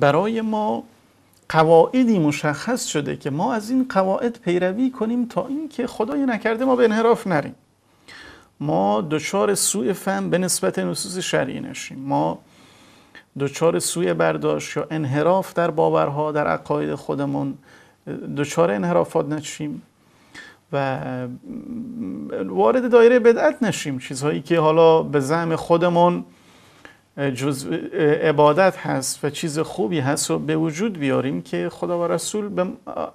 برای ما قواعدی مشخص شده که ما از این قواعد پیروی کنیم تا اینکه خدای نکرده ما به انحراف نریم ما دچار سوء فهم به نسبت نصوص شرعی نشیم ما دچار سوء برداشت یا انحراف در باورها در عقاید خودمون دچار انحرافات نشیم و وارد دایره بدعت نشیم چیزهایی که حالا به زعم خودمون جزء عبادت هست و چیز خوبی هست و به وجود بیاریم که خدا و رسول به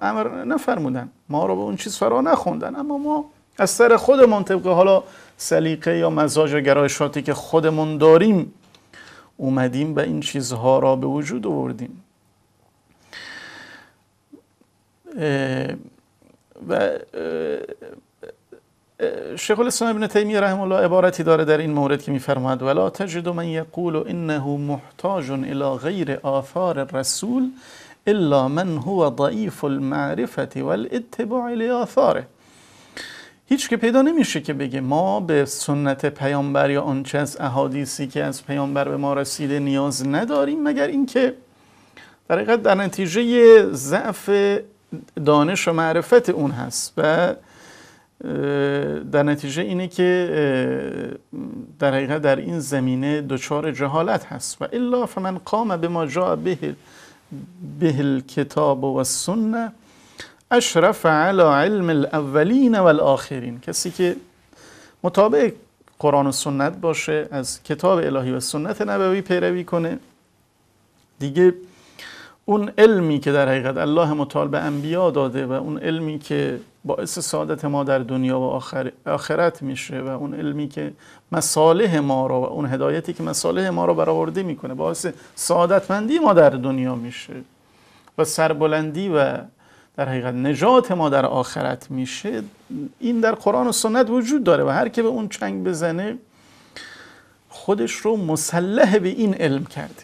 امر نفرمودن ما رو به اون چیز فرا نخوندن اما ما از سر خودمون طبق حالا سلیقه یا مزاج و گرایشاتی که خودمون داریم اومدیم و این چیزها را به وجود آوردیم و شیخ الاسلام ابن تیمیه رحم الله عبارتی داره در این مورد که میفرماد ولا تجد من یقول انه محتاج الی غیر آثار الرسول، الا من هو ضعیف المعرفت والاتباع لآثاره هیچ که پیدا نمیشه که بگه ما به سنت پیامبر یا آنچه از احادیثی که از پیامبر به ما رسیده نیاز نداریم مگر اینکه در در نتیجه ضعف دانش و معرفت اون هست و در نتیجه اینه که در حقیقت در این زمینه دچار جهالت هست و الا فمن قام به جاء به به کتاب و سنه اشرف علی علم الاولین و کسی که مطابق قرآن و سنت باشه از کتاب الهی و سنت نبوی پیروی کنه دیگه اون علمی که در حقیقت الله مطالب به انبیا داده و اون علمی که باعث سعادت ما در دنیا و آخرت میشه و اون علمی که مصالح ما رو و اون هدایتی که مصالح ما رو برآورده میکنه باعث سعادتمندی ما در دنیا میشه و سربلندی و در حقیقت نجات ما در آخرت میشه این در قرآن و سنت وجود داره و هر که به اون چنگ بزنه خودش رو مسلح به این علم کرده